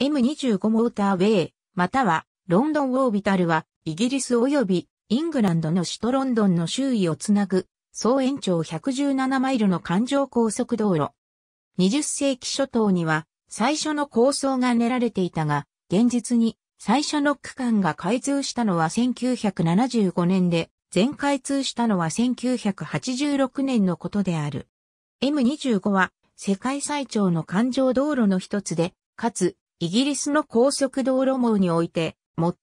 M25 モーターウェイ、またはロンドンオービタルはイギリス及びイングランドの首都ロンドンの周囲をつなぐ総延長117マイルの環状高速道路。20世紀初頭には最初の構想が練られていたが、現実に最初の区間が開通したのは1975年で、全開通したのは1986年のことである。M25 は世界最長の環状道路の一つで、かつイギリスの高速道路網において、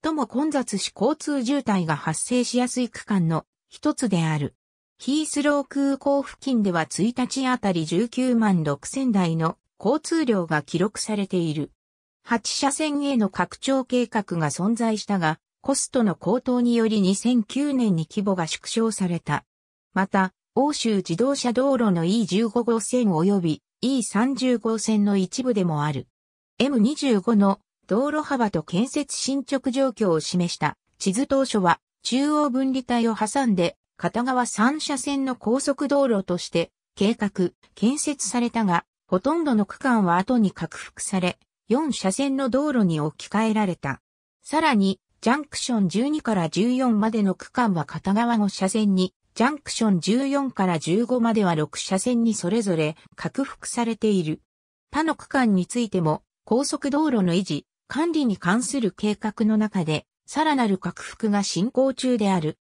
最も混雑し交通渋滞が発生しやすい区間の一つである。ヒースロー空港付近では1日あたり19万6000台の交通量が記録されている。8車線への拡張計画が存在したが、コストの高騰により2009年に規模が縮小された。また、欧州自動車道路の E15 号線及び E30 号線の一部でもある。M25 の道路幅と建設進捗状況を示した地図当初は中央分離帯を挟んで片側3車線の高速道路として計画、建設されたが、ほとんどの区間は後に拡幅され、4車線の道路に置き換えられた。さらに、ジャンクション12から14までの区間は片側5車線に、ジャンクション14から15までは6車線にそれぞれ拡幅されている。他の区間についても高速道路の維持、管理に関する計画の中で、さらなる拡幅が進行中である。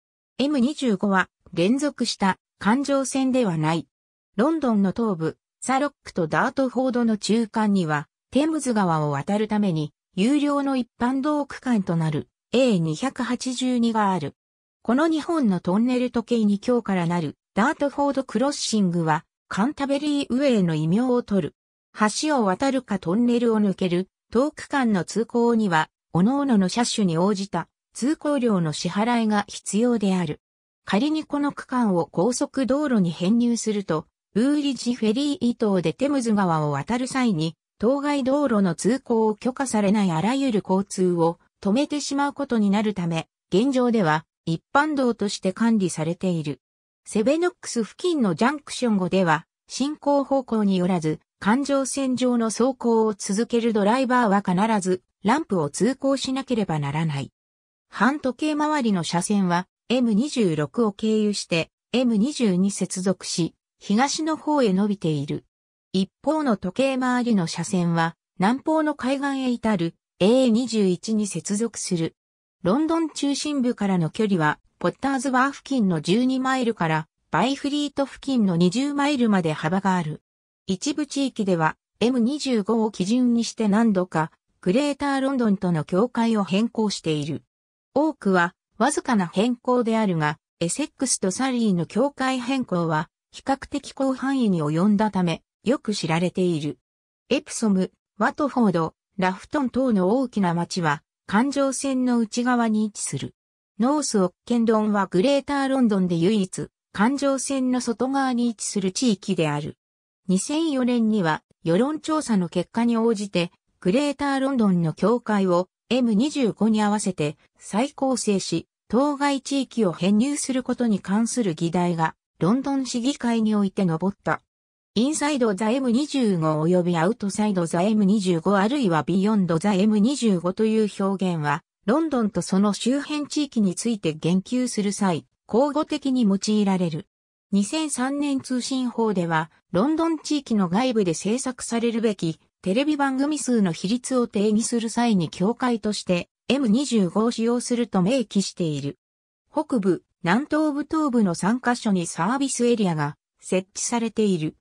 M25 は連続した環状線ではない。ロンドンの東部、サロックとダートフォードの中間には、テムズ川を渡るために、有料の一般道区間となる A282 がある。この2本のトンネル時計に今日からなるダートフォードクロッシングは、カンタベリーウェイの異名を取る。橋を渡るかトンネルを抜ける、遠く間の通行には、各々の車種に応じた通行料の支払いが必要である。仮にこの区間を高速道路に編入すると、ウーリジフェリー伊東でテムズ川を渡る際に、当該道路の通行を許可されないあらゆる交通を止めてしまうことになるため、現状では一般道として管理されている。セベノックス付近のジャンクション後では、進行方向によらず、環状線上の走行を続けるドライバーは必ずランプを通行しなければならない。半時計回りの車線は M26 を経由して M20 に接続し、東の方へ伸びている。一方の時計回りの車線は南方の海岸へ至る A21 に接続する。ロンドン中心部からの距離はポッターズバー付近の12マイルからバイフリート付近の20マイルまで幅がある。一部地域では M25 を基準にして何度かグレーターロンドンとの境界を変更している。多くはわずかな変更であるが、エセックスとサリーの境界変更は比較的広範囲に及んだため、よく知られている。エプソム、ワトフォード、ラフトン等の大きな町は、環状線の内側に位置する。ノースオッケンドンはグレーターロンドンで唯一、環状線の外側に位置する地域である。2004年には世論調査の結果に応じて、グレーターロンドンの境界を M25 に合わせて再構成し、当該地域を編入することに関する議題が、ロンドン市議会において上った。インサイドザ M25 及びアウトサイドザ M25 あるいはビヨンドザ M25 という表現は、ロンドンとその周辺地域について言及する際、交互的に用いられる。2003年通信法では、ロンドン地域の外部で制作されるべきテレビ番組数の比率を定義する際に境会として M25 を使用すると明記している。北部、南東部東部の3カ所にサービスエリアが設置されている。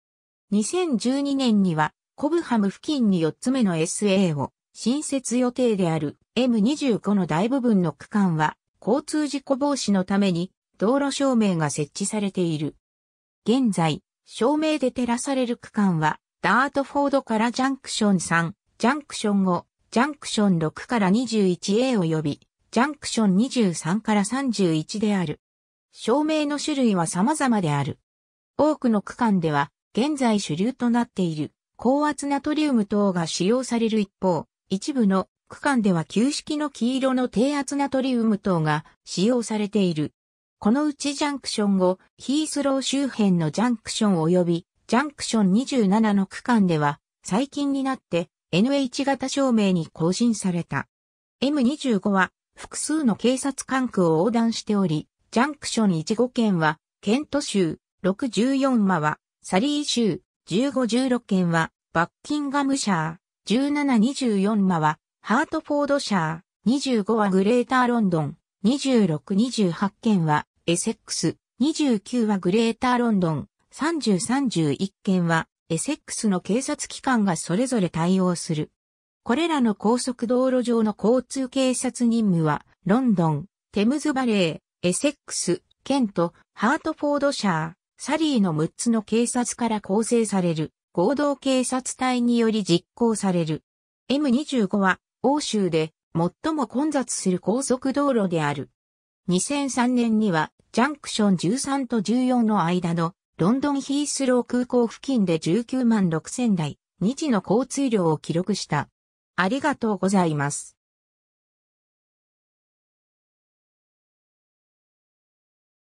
2012年にはコブハム付近に4つ目の SA を新設予定である M25 の大部分の区間は交通事故防止のために道路照明が設置されている。現在、照明で照らされる区間は、ダートフォードからジャンクション3、ジャンクション5、ジャンクション6から 21A 及び、ジャンクション23から31である。照明の種類は様々である。多くの区間では、現在主流となっている、高圧ナトリウム等が使用される一方、一部の区間では旧式の黄色の低圧ナトリウム等が使用されている。このうちジャンクション後、ヒースロー周辺のジャンクション及びジャンクション27の区間では、最近になって NH 型照明に更新された。M25 は複数の警察管区を横断しており、ジャンクション15件は、ケント州、614マは、サリー州、1516件は、バッキンガムシャー、1724マは、ハートフォードシャー、25はグレーターロンドン、2628件は、エセックス、29はグレーターロンドン、3031件は、エセックスの警察機関がそれぞれ対応する。これらの高速道路上の交通警察任務は、ロンドン、テムズバレー、エセックス、ケント、ハートフォードシャー、サリーの6つの警察から構成される合同警察隊により実行される。M25 は欧州で最も混雑する高速道路である。2003年にはジャンクション13と14の間のロンドンヒースロー空港付近で19万6000台、日の交通量を記録した。ありがとうございます。